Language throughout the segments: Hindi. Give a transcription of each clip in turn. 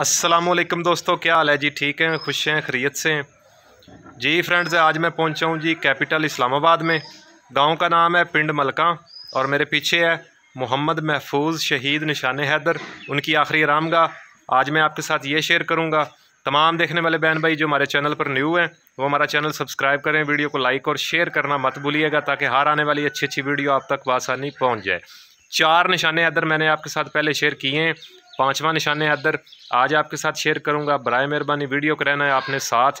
असलम दोस्तों क्या हाल है जी ठीक हैं खुश हैं खरीत से हैं जी फ्रेंड्स आज मैं पहुंचा हूं जी कैपिटल इस्लामाबाद में गांव का नाम है पिंड मलका और मेरे पीछे है मोहम्मद महफूज शहीद निशान हैदर उनकी आखिरी आरामगाह आज मैं आपके साथ ये शेयर करूँगा तमाम देखने वाले बहन भाई जो हमारे चैनल पर न्यू हैं वो हमारा चैनल सब्सक्राइब करें वीडियो को लाइक और शेयर करना मत भूलिएगा ताकि हर आने वाली अच्छी अच्छी वीडियो आप तक बसानी पहुँच जाए चार निशान हैदर मैंने आपके साथ पहले शेयर किए हैं पाँचवा निशान अदर आज आपके साथ शेयर करूँगा बर मेहरबानी वीडियो को रहना है आपने साथ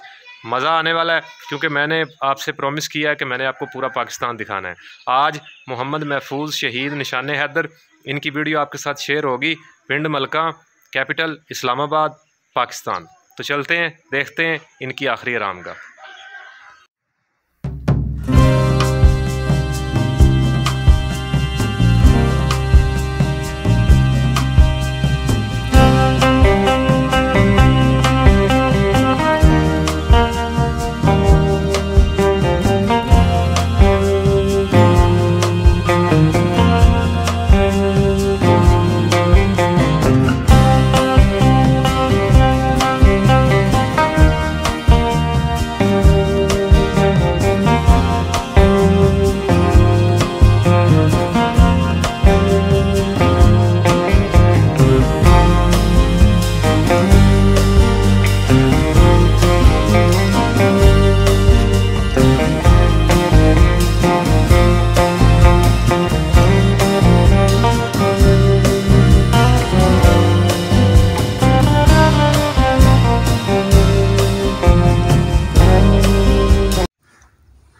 मज़ा आने वाला है क्योंकि मैंने आपसे प्रॉमिस किया है कि मैंने आपको पूरा पाकिस्तान दिखाना है आज मोहम्मद महफूज शहीद निशान हैदर इनकी वीडियो आपके साथ शेयर होगी पिंड मलका कैपिटल इस्लामाबाद पाकिस्तान तो चलते हैं देखते हैं इनकी आखिरी आराम का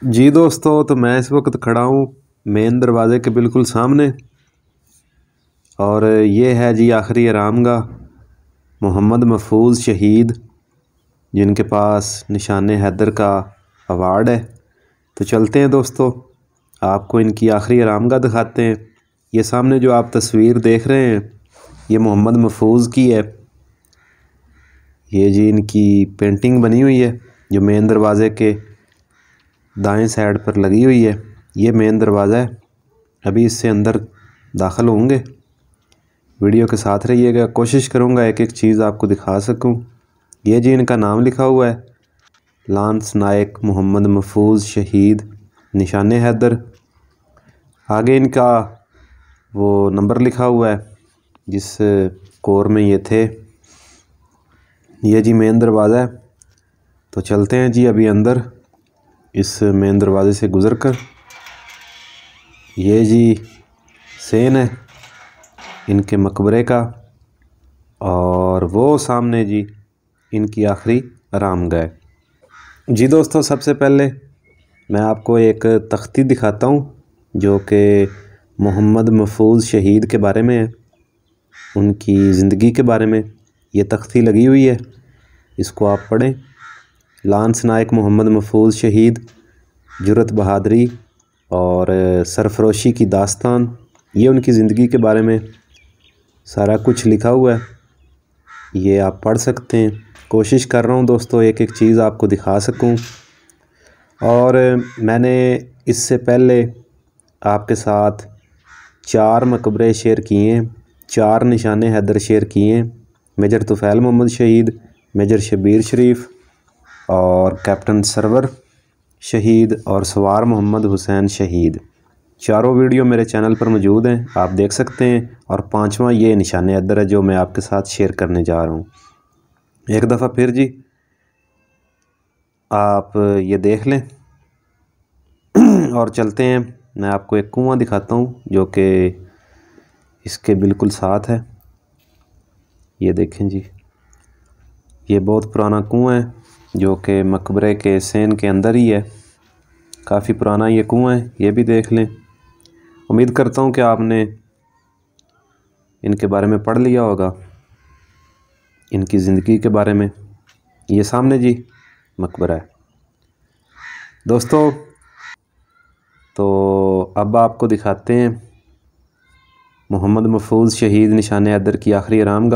जी दोस्तों तो मैं इस वक्त खड़ा हूँ मेन दरवाज़े के बिल्कुल सामने और ये है जी आखिरी आरामगा मोहम्मद महफूज शहीद जिनके पास निशान हैदर का अवार्ड है तो चलते हैं दोस्तों आपको इनकी आखिरी आरामगा दिखाते हैं ये सामने जो आप तस्वीर देख रहे हैं ये मोहम्मद महफूज की है ये जी इनकी पेंटिंग बनी हुई है जो मेन दरवाज़े के दाएं साइड पर लगी हुई है ये मेन दरवाज़ा है अभी इससे अंदर दाखिल होंगे वीडियो के साथ रहिएगा कोशिश करूँगा एक एक चीज़ आपको दिखा सकूँ ये जी इनका नाम लिखा हुआ है लांस नायक मोहम्मद मफूज शहीद निशान हैदर आगे इनका वो नंबर लिखा हुआ है जिस कोर में ये थे ये जी मेन दरवाज़ा है तो चलते हैं जी अभी अंदर इस मेन दरवाज़े से गुज़र कर ये जी सेन है इनके मकबरे का और वो सामने जी इनकी आखिरी आराम गए जी दोस्तों सबसे पहले मैं आपको एक तख्ती दिखाता हूँ जो कि मोहम्मद मफूज शहीद के बारे में है उनकी ज़िंदगी के बारे में ये तख्ती लगी हुई है इसको आप पढ़ें लांस नायक मोहम्मद मफूज शहीद जुरत बहादरी और सरफरोशी की दास्तान ये उनकी ज़िंदगी के बारे में सारा कुछ लिखा हुआ है ये आप पढ़ सकते हैं कोशिश कर रहा हूँ दोस्तों एक एक चीज़ आपको दिखा सकूँ और मैंने इससे पहले आपके साथ चार मकबरे शेयर किए चार निशान हैदर शेयर किए मेजर तुफ़ैल मोहम्मद शहीद मेजर शबीर शरीफ और कैप्टन सरवर शहीद और सवार मोहम्मद हुसैन शहीद चारों वीडियो मेरे चैनल पर मौजूद हैं आप देख सकते हैं और पांचवा ये निशान अदर है जो मैं आपके साथ शेयर करने जा रहा हूँ एक दफ़ा फिर जी आप ये देख लें और चलते हैं मैं आपको एक कुआं दिखाता हूँ जो कि इसके बिल्कुल साथ है ये देखें जी ये बहुत पुराना कुआं है जो कि मकबरे के सेन के अंदर ही है काफ़ी पुराना ये कुआँ है ये भी देख लें उम्मीद करता हूँ कि आपने इनके बारे में पढ़ लिया होगा इनकी ज़िंदगी के बारे में ये सामने जी मकबरा है दोस्तों तो अब आपको दिखाते हैं मोहम्मद मफूज शहीद निशान अदर की आखिरी आराम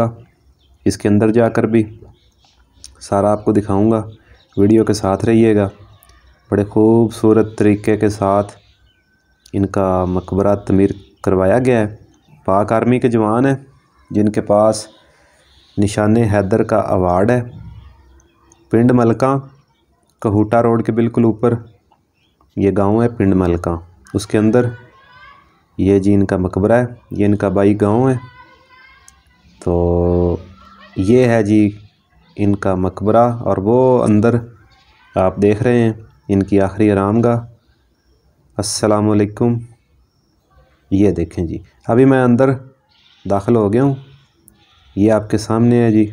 इसके अंदर जाकर भी सारा आपको दिखाऊंगा वीडियो के साथ रहिएगा बड़े खूबसूरत तरीके के साथ इनका मकबरा तमीर करवाया गया है पाक आर्मी के जवान हैं जिनके पास निशान हैदर का अवार्ड है पिंड मलका कहूटा रोड के बिल्कुल ऊपर ये गांव है पिंड मलका उसके अंदर ये जी इनका मकबरा है ये इनका बाई गांव है तो ये है जी इनका मकबरा और वो अंदर आप देख रहे हैं इनकी आखिरी आराम का असलकुम ये देखें जी अभी मैं अंदर दाखिल हो गया हूँ ये आपके सामने है जी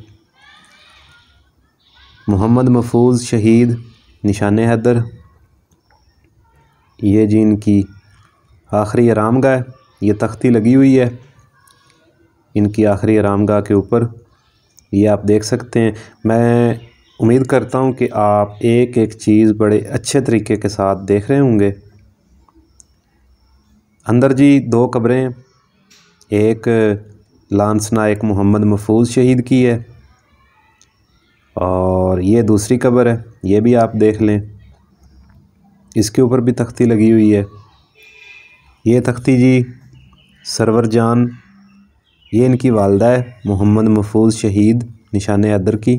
मोहम्मद मफूज शहीद निशान हैदर ये जी इनकी आखिरी आराम गाह ये तख्ती लगी हुई है इनकी आखिरी आराम गाह के ऊपर ये आप देख सकते हैं मैं उम्मीद करता हूँ कि आप एक एक चीज़ बड़े अच्छे तरीके के साथ देख रहे होंगे अंदर जी दो कब्रें एक लांस नायक मोहम्मद मफूज शहीद की है और ये दूसरी कब्र है ये भी आप देख लें इसके ऊपर भी तख्ती लगी हुई है ये तख्ती जी सरवर जान ये इनकी वालदा है मोहम्मद मफूज शहीद निशान अदर की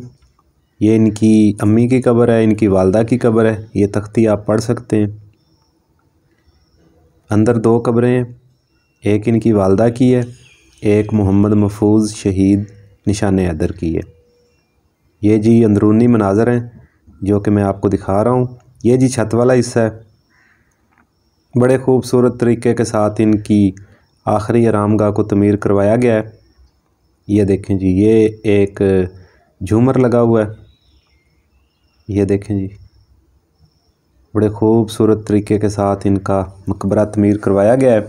ये इनकी अम्मी की क़बर है इनकी वालदा की कबर है ये तख्ती आप पढ़ सकते हैं अंदर दो क़बरें हैं एक इनकी वालदा की है एक मोहम्मद मफूज शहीद निशान अदर की है ये जी अंदरूनी मनाजर हैं जो कि मैं आपको दिखा रहा हूँ ये जी छत वाला हिस्सा है बड़े खूबसूरत तरीके के साथ इनकी आखिरी आरामगाह को तमीर करवाया गया है ये देखें जी ये एक झूमर लगा हुआ है ये देखें जी बड़े खूबसूरत तरीके के साथ इनका मकबरा तमीर करवाया गया है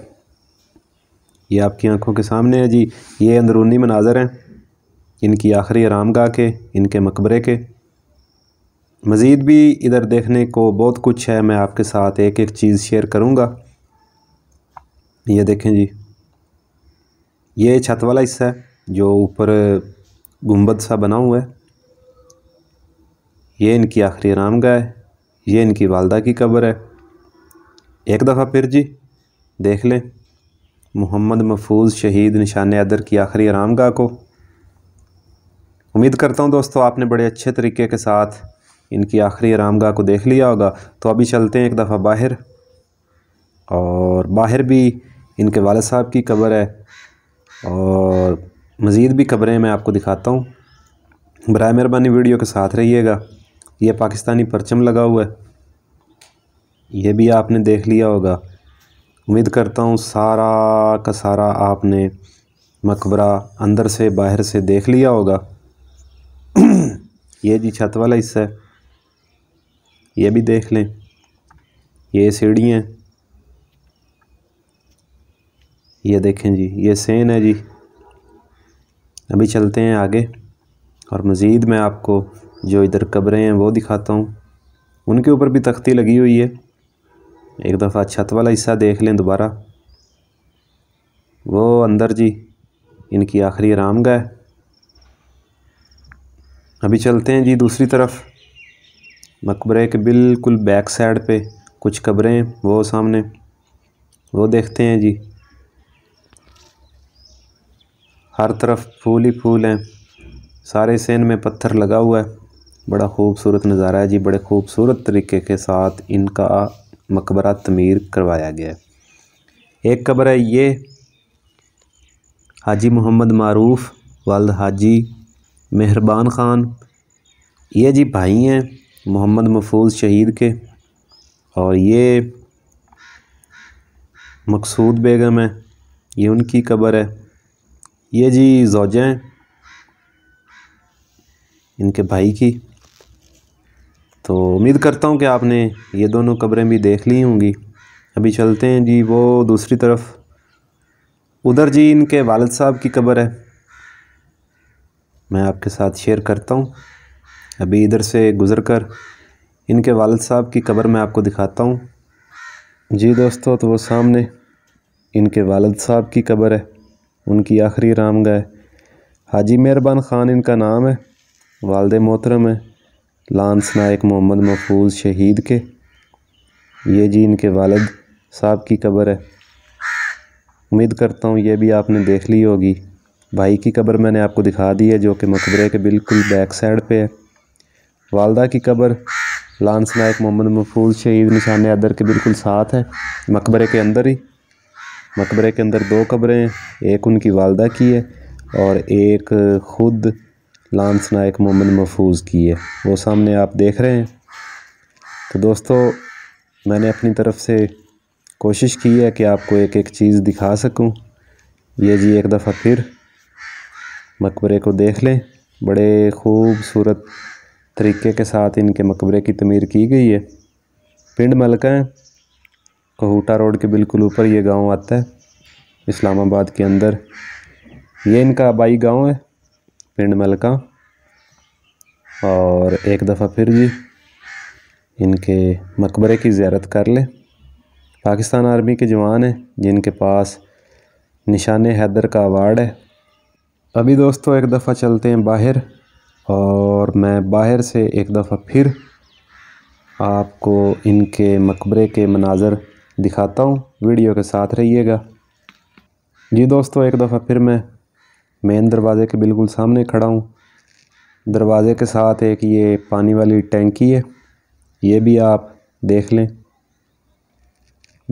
ये आपकी आंखों के सामने है जी ये अंदरूनी मनाजर हैं इनकी आखिरी आरामगाह के इनके मकबरे के मज़ीद भी इधर देखने को बहुत कुछ है मैं आपके साथ एक एक चीज़ शेयर करूँगा ये देखें जी ये छत वाला हिस्सा है जो ऊपर गुंबद सा बना हुआ है ये इनकी आखिरी गाह है ये इनकी वालदा की कब्र है एक दफ़ा फिर जी देख लें मोहम्मद मफूज शहीद निशान अदर की आखिरी गाह को उम्मीद करता हूँ दोस्तों आपने बड़े अच्छे तरीके के साथ इनकी आखिरी गाह को देख लिया होगा तो अभी चलते हैं एक दफ़ा बाहर और बाहर भी इनके वाल साहब की कब्र है और मज़ीद भी खबरें मैं आपको दिखाता हूँ बर मेहरबानी वीडियो के साथ रहिएगा ये पाकिस्तानी परचम लगा हुआ है ये भी आपने देख लिया होगा उम्मीद करता हूँ सारा का सारा आपने मकबरा अंदर से बाहर से देख लिया होगा ये जी छत वाला हिस्सा है ये भी देख लें ये सीढ़ियाँ ये देखें जी ये सेन है जी अभी चलते हैं आगे और मज़ीद मैं आपको जो इधर कब्रें हैं वो दिखाता हूँ उनके ऊपर भी तख्ती लगी हुई है एक दफ़ा छत वाला हिस्सा देख लें दोबारा वो अंदर जी इनकी आखिरी आराम गए अभी चलते हैं जी दूसरी तरफ मकबरे के बिल्कुल बैक साइड पे कुछ कब्रें वो सामने वो देखते हैं जी हर तरफ फूल ही फूल हैं सारे सेन में पत्थर लगा हुआ है बड़ा खूबसूरत नज़ारा है जी बड़े खूबसूरत तरीके के साथ इनका मकबरा तमीर करवाया गया है एक कब्र है ये हाजी मोहम्मद मारूफ वाल हाजी मेहरबान ख़ान ये जी भाई हैं मोहम्मद मफूज शहीद के और ये मकसूद बेगम है ये उनकी कब्र है ये जी हैं इनके भाई की तो उम्मीद करता हूँ कि आपने ये दोनों कब्रें भी देख ली होंगी अभी चलते हैं जी वो दूसरी तरफ उधर जी इनके वालद साहब की कब्र है मैं आपके साथ शेयर करता हूँ अभी इधर से गुज़र कर इनके वालद साहब की कब्र मैं आपको दिखाता हूँ जी दोस्तों तो वो सामने इनके वालद साहब की कब्र है उनकी आखिरी राम गाय हाजी मेहरबान ख़ान इनका नाम है वालद मोहतरम है लांस नायक मोहम्मद महफूज शहीद के ये जी इनके वालद साहब की कबर है उम्मीद करता हूँ ये भी आपने देख ली होगी भाई की कबर मैंने आपको दिखा दी है जो कि मकबरे के बिल्कुल बैक साइड पे है वालदा की कबर लांस नायक मोहम्मद महफूज शहीद निशान अदर के बिल्कुल साथ है मकबरे के अंदर ही मकबरे के अंदर दो कब्रें हैं एक उनकी वालदा की है और एक ख़ुद लांस नायक मोहम्मद महफूज की है वो सामने आप देख रहे हैं तो दोस्तों मैंने अपनी तरफ से कोशिश की है कि आपको एक एक चीज़ दिखा सकूं ये जी एक दफ़ा फिर मकबरे को देख लें बड़े खूबसूरत तरीके के साथ इनके मकबरे की तमीर की गई है पिंड मलका है कहूटा रोड के बिल्कुल ऊपर ये गांव आता है इस्लामाबाद के अंदर ये इनका आबाई गांव है पिंड मलका और एक दफ़ा फिर जी इनके मकबरे की ज़्यारत कर लें पाकिस्तान आर्मी के जवान हैं जिनके पास निशान हैदर का अवार्ड है अभी दोस्तों एक दफ़ा चलते हैं बाहर और मैं बाहर से एक दफ़ा फिर आपको इनके मकबरे के मनाज़र दिखाता हूँ वीडियो के साथ रहिएगा जी दोस्तों एक दफ़ा फिर मैं मेन दरवाज़े के बिल्कुल सामने खड़ा हूँ दरवाज़े के साथ एक ये पानी वाली टैंकी है ये भी आप देख लें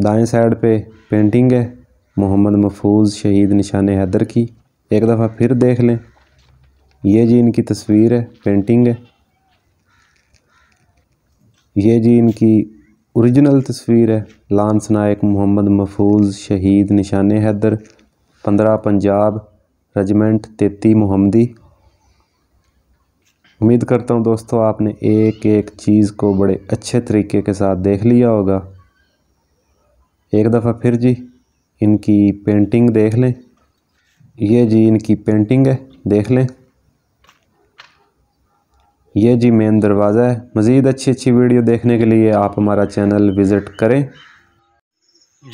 दाएं साइड पे पेंटिंग है मोहम्मद मफूज शहीद निशान हैदर की एक दफ़ा फिर देख लें ये जी इनकी तस्वीर है पेंटिंग है ये जी इनकी औरिजिनल तस्वीर है लांस नायक मोहम्मद मफूज शहीद निशान हैदर पंद्रह पंजाब रेजिमेंट तेती मोहम्मदी उम्मीद करता हूँ दोस्तों आपने एक एक चीज़ को बड़े अच्छे तरीके के साथ देख लिया होगा एक दफ़ा फिर जी इनकी पेंटिंग देख लें ये जी इनकी पेंटिंग है देख लें ये जी मेन दरवाज़ा है मज़ीद अच्छी अच्छी वीडियो देखने के लिए आप हमारा चैनल विज़िट करें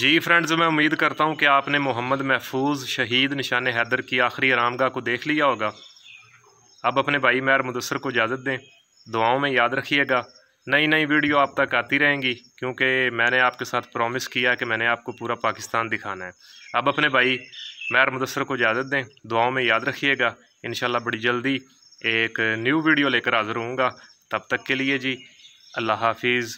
जी फ्रेंड्स मैं उम्मीद करता हूँ कि आपने मोहम्मद महफूज शहीद निशान हैदर की आखिरी आरामगाह को देख लिया होगा अब अपने भाई मैर मुदसर को इजाज़त दें दुआओं में याद रखिएगा नई नई वीडियो आप तक आती रहेंगी क्योंकि मैंने आपके साथ प्रॉमिस किया कि मैंने आपको पूरा पाकिस्तान दिखाना है अब अपने भाई मैर मुदसर को इजाज़त दें दुआओं में याद रखिएगा इन बड़ी जल्दी एक न्यू वीडियो लेकर हाज़िर हूँगा तब तक के लिए जी अल्लाह हाफिज़